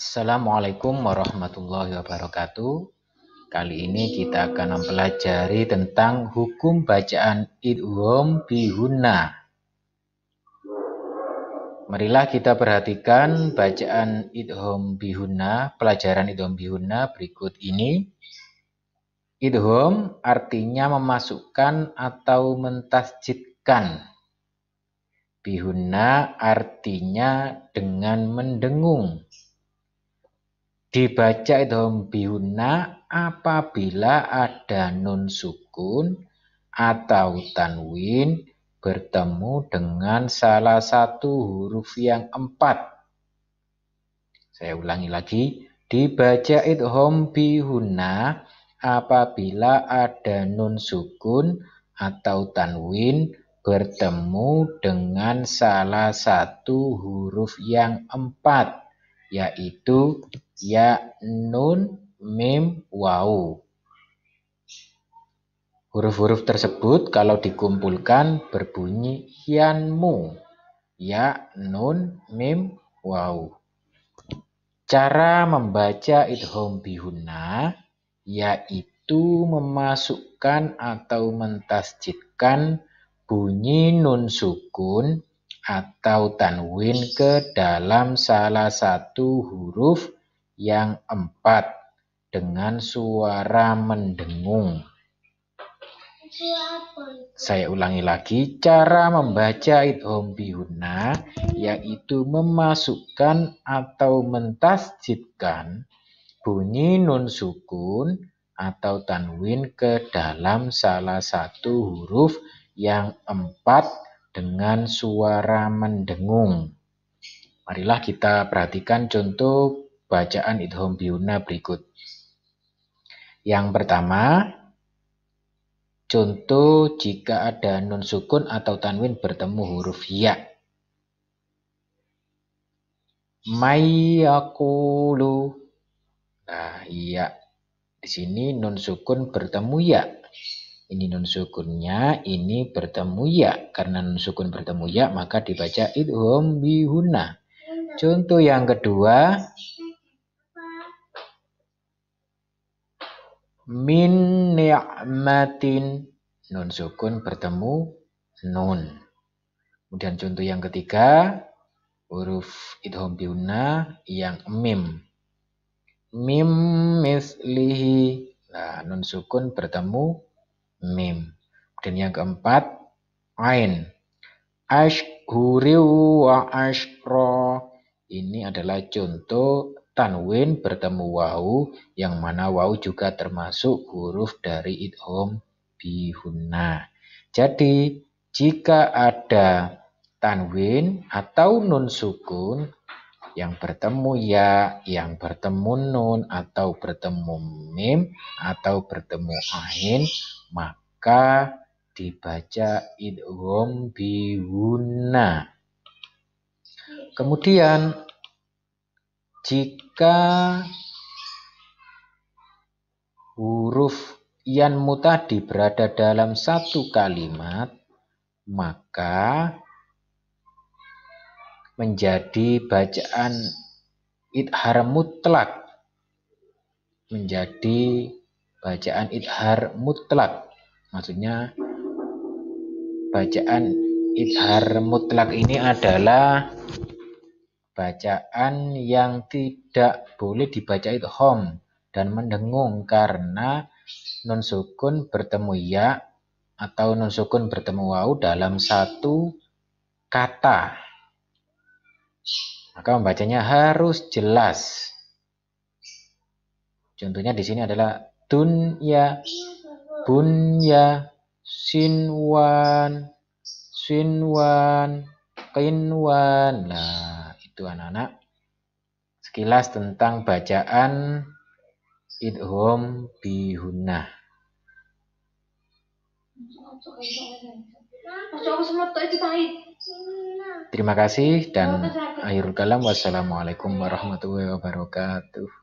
Assalamualaikum warahmatullahi wabarakatuh. Kali ini kita akan mempelajari tentang hukum bacaan idhom bihuna. Marilah kita perhatikan bacaan idhom bihuna, pelajaran idhom bihuna berikut ini. Idhom artinya memasukkan atau mentasjidkan. Bihuna artinya dengan mendengung. Dibaca idhom bihuna apabila ada nun sukun atau tanwin bertemu dengan salah satu huruf yang empat. Saya ulangi lagi. Dibaca idhom bihuna apabila ada nun sukun atau tanwin bertemu dengan salah satu huruf yang empat yaitu ya, nun, mim, wau. Huruf-huruf tersebut kalau dikumpulkan berbunyi hianmu. Ya, nun, mim, wau. Cara membaca idhom bihuna yaitu memasukkan atau mentasjidkan bunyi nun sukun atau tanwin ke dalam salah satu huruf yang empat dengan suara mendengung. Saya ulangi lagi, cara membaca idhom bihuna yaitu memasukkan atau mentasjidkan bunyi nun sukun atau tanwin ke dalam salah satu huruf yang empat dengan suara mendengung. Marilah kita perhatikan contoh bacaan Idhom Biuna berikut. Yang pertama, contoh jika ada nun sukun atau tanwin bertemu huruf ya. Mayakulu. Nah, ya, Di sini nun sukun bertemu ya. Ini nun sukunnya, ini bertemu ya. Karena nun sukun bertemu ya, maka dibaca idhum bihuna. Contoh yang kedua. Min ni'matin. Nun sukun bertemu nun. Kemudian contoh yang ketiga. Huruf idhum bihuna yang mim mim mislihi. Nah, nun sukun bertemu mim. Dan yang keempat, ain. Ashhuriu wa ashro. Ini adalah contoh tanwin bertemu wau yang mana wau juga termasuk huruf dari idhom bihunna. Jadi jika ada tanwin atau nun sukun yang bertemu ya, yang bertemu nun, atau bertemu mim, atau bertemu ain, maka dibaca idgham biwuna. Kemudian jika huruf yan mutadi berada dalam satu kalimat, maka menjadi bacaan idhar mutlak menjadi bacaan idhar mutlak maksudnya bacaan idhar mutlak ini adalah bacaan yang tidak boleh dibaca idhom dan mendengung karena nun sukun bertemu ya atau nun sukun bertemu wau dalam satu kata maka membacanya harus jelas. Contohnya di sini adalah dunya, bunya, sinwan, sinwan, kainwan. Nah, itu anak-anak. Sekilas tentang bacaan idhom bihunah. Masuk aku semua itu pahit. Terima kasih dan akhirul kalam. Wassalamualaikum warahmatullahi wabarakatuh.